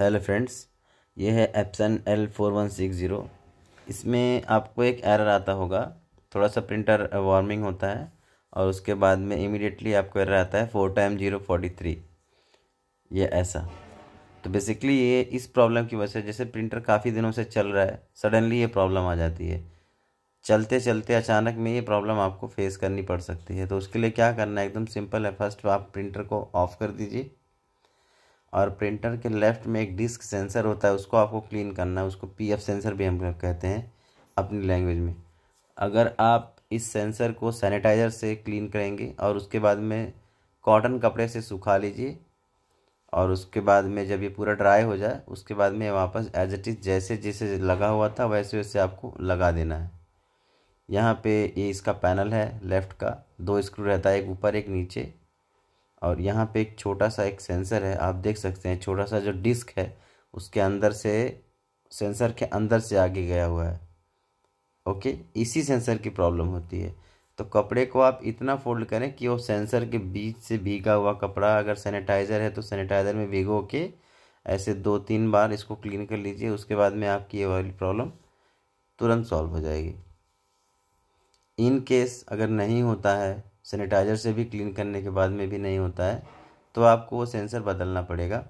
hello friends ये है Epson L four one six zero इसमें आपको एक एरर आता होगा थोड़ा सा प्रिंटर वार्मिंग होता है और उसके बाद में इमिडिएटली आपको एरर आता है four time zero forty three ये ऐसा तो बेसिकली ये इस प्रॉब्लम की वजह से जैसे प्रिंटर काफ़ी दिनों से चल रहा है सडनली ये प्रॉब्लम आ जाती है चलते चलते अचानक में ये प्रॉब्लम आपको फेस करनी पड़ सकती है तो उसके लिए क्या करना है एकदम सिंपल है फर्स्ट आप प्रिंटर को ऑफ कर दीजिए और प्रिंटर के लेफ़्ट में एक डिस्क सेंसर होता है उसको आपको क्लीन करना है उसको पी एफ सेंसर भी हम कहते हैं अपनी लैंग्वेज में अगर आप इस सेंसर को सैनिटाइज़र से क्लीन करेंगे और उसके बाद में कॉटन कपड़े से सुखा लीजिए और उसके बाद में जब ये पूरा ड्राई हो जाए उसके बाद में वापस एज इट इज़ जैसे जैसे लगा हुआ था वैसे वैसे आपको लगा देना है यहाँ पे ये इसका पैनल है लेफ़्ट का दो स्क्रू रहता है एक ऊपर एक नीचे और यहाँ पे एक छोटा सा एक सेंसर है आप देख सकते हैं छोटा सा जो डिस्क है उसके अंदर से सेंसर के अंदर से आगे गया हुआ है ओके इसी सेंसर की प्रॉब्लम होती है तो कपड़े को आप इतना फोल्ड करें कि वो सेंसर के बीच से भीगा हुआ कपड़ा अगर सैनिटाइज़र है तो सैनिटाइज़र में भिगो के ऐसे दो तीन बार इसको क्लीन कर लीजिए उसके बाद में आपकी ये वाली प्रॉब्लम तुरंत सॉल्व हो जाएगी इन केस अगर नहीं होता है सैनिटाइज़र से भी क्लीन करने के बाद में भी नहीं होता है तो आपको वो सेंसर बदलना पड़ेगा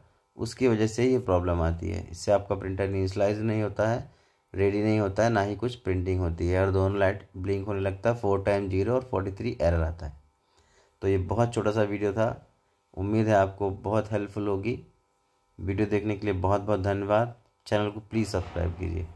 उसकी वजह से ये प्रॉब्लम आती है इससे आपका प्रिंटर इनिशलाइज नहीं होता है रेडी नहीं होता है ना ही कुछ प्रिंटिंग होती है और दोनों लाइट ब्लिंक होने लगता है फोर टाइम जीरो और फोर्टी थ्री एरर आता है तो ये बहुत छोटा सा वीडियो था उम्मीद है आपको बहुत हेल्पफुल होगी वीडियो देखने के लिए बहुत बहुत धन्यवाद चैनल को प्लीज़ सब्सक्राइब कीजिए